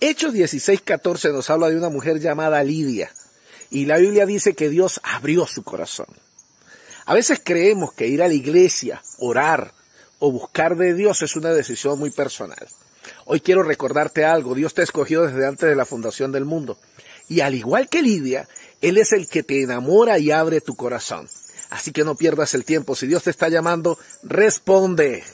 Hechos 16:14 nos habla de una mujer llamada Lidia y la Biblia dice que Dios abrió su corazón. A veces creemos que ir a la iglesia, orar o buscar de Dios es una decisión muy personal. Hoy quiero recordarte algo, Dios te escogió desde antes de la fundación del mundo. Y al igual que Lidia, Él es el que te enamora y abre tu corazón. Así que no pierdas el tiempo, si Dios te está llamando, responde.